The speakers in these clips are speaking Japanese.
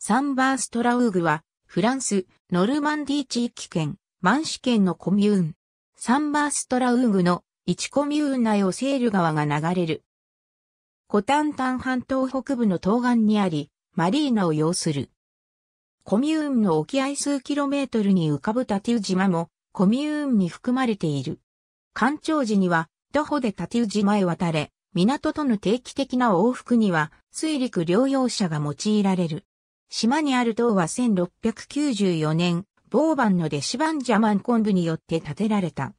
サンバーストラウーグは、フランス、ノルマンディ地域圏、マン市県のコミューン。サンバーストラウーグの1コミューン内をセール川が流れる。コタンタン半島北部の東岸にあり、マリーナを要する。コミューンの沖合数キロメートルに浮かぶタティウ島も、コミューンに含まれている。干潮時には、徒歩でタティウ島へ渡れ、港との定期的な往復には、水陸両用車が用いられる。島にある塔は1694年、ボーバンのデシバンジャマン昆ブによって建てられた。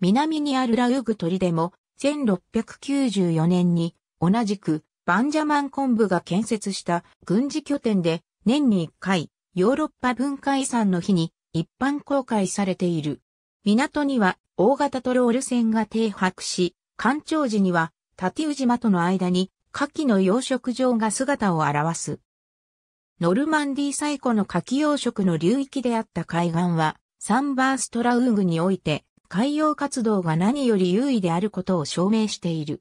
南にあるラウグ鳥でも、1694年に、同じく、バンジャマン昆ブが建設した軍事拠点で、年に1回、ヨーロッパ文化遺産の日に、一般公開されている。港には、大型トロール船が停泊し、干潮時には、縦宇島との間に、夏季の養殖場が姿を現す。ノルマンディ最古の夏季養殖の流域であった海岸は、サンバーストラウーグにおいて、海洋活動が何より優位であることを証明している。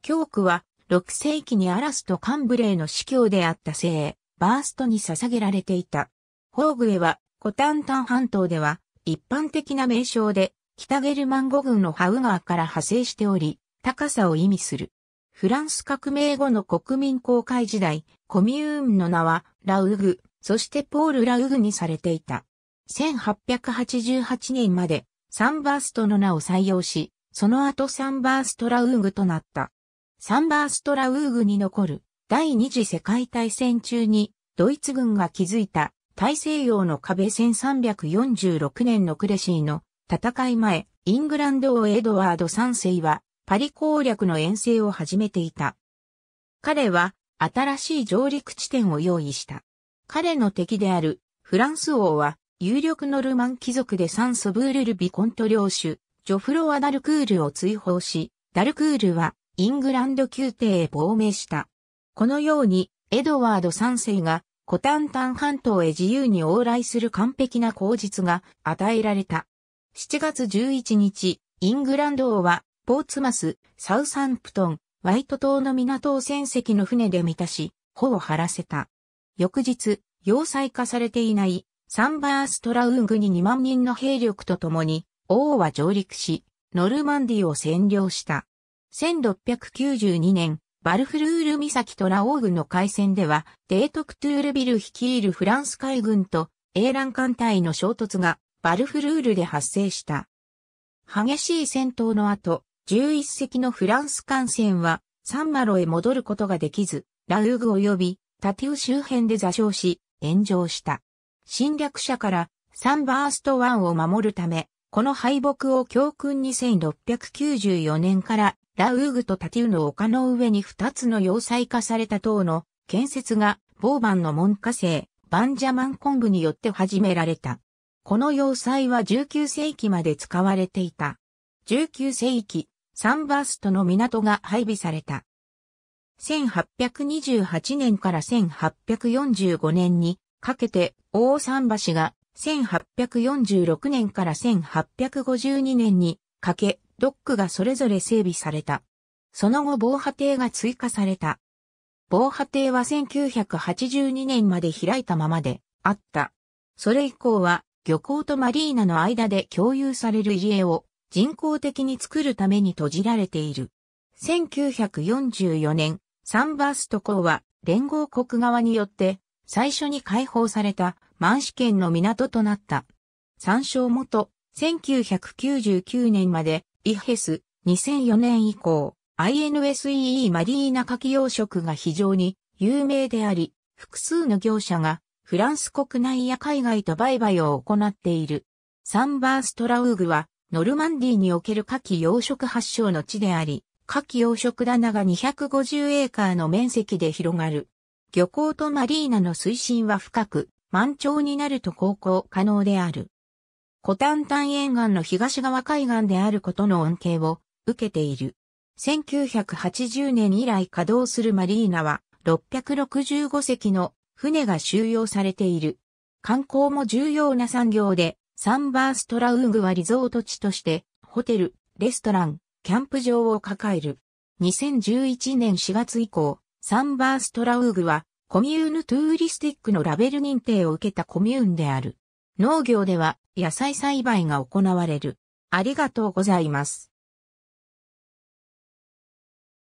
教区は、6世紀にアラスとカンブレーの司教であった聖、バーストに捧げられていた。ホーグエは、コタンタン半島では、一般的な名称で、北ゲルマン語群のハウガーから派生しており、高さを意味する。フランス革命後の国民公開時代、コミューンの名はラウグ、そしてポール・ラウグにされていた。1888年までサンバーストの名を採用し、その後サンバーストラウグとなった。サンバーストラウグに残る第二次世界大戦中にドイツ軍が築いた大西洋の壁1346年のクレシーの戦い前、イングランド王エドワード3世はパリ攻略の遠征を始めていた。彼は新しい上陸地点を用意した。彼の敵であるフランス王は有力ノルマン貴族でサンソブールルビコント領主、ジョフロア・ダルクールを追放し、ダルクールはイングランド宮廷へ亡命した。このようにエドワード3世がコタンタン半島へ自由に往来する完璧な口実が与えられた。7月11日、イングランド王はポーツマス、サウサンプトン、ワイト島の港を船籍の船で満たし、帆を張らせた。翌日、要塞化されていないサンバーストラウングに2万人の兵力と共に、王は上陸し、ノルマンディを占領した。1692年、バルフルール岬とラオー軍の海戦では、デートクトゥールビル率いるフランス海軍と、英蘭艦隊の衝突が、バルフルールで発生した。激しい戦闘の後、11隻のフランス艦船はサンマロへ戻ることができず、ラウーグ及びタティウ周辺で座礁し、炎上した。侵略者からサンバースト1を守るため、この敗北を教訓に1694年からラウーグとタティウの丘の上に2つの要塞化された塔の建設がボーバンの門下生、バンジャマンコンブによって始められた。この要塞は19世紀まで使われていた。19世紀、サンバーストの港が配備された。1828年から1845年にかけて大桟橋が1846年から1852年にかけドックがそれぞれ整備された。その後防波堤が追加された。防波堤は1982年まで開いたままであった。それ以降は漁港とマリーナの間で共有される家を人工的に作るために閉じられている。1944年、サンバースト港は連合国側によって最初に解放された満市県の港となった。参照元、1999年までイヘス、2004年以降、INSEE マリーナ夏季養殖が非常に有名であり、複数の業者がフランス国内や海外と売買を行っている。サンバーストラウーグはノルマンディーにおける夏季養殖発祥の地であり、夏季養殖棚が250エーカーの面積で広がる。漁港とマリーナの水深は深く、満潮になると航行可能である。コタンタン沿岸の東側海岸であることの恩恵を受けている。1980年以来稼働するマリーナは665隻の船が収容されている。観光も重要な産業でサンバーストラウングはリゾート地として、ホテル、レストラン、キャンプ場を抱える。2011年4月以降、サンバーストラウーグは、コミューヌ・トゥーリスティックのラベル認定を受けたコミューンである。農業では野菜栽培が行われる。ありがとうございます。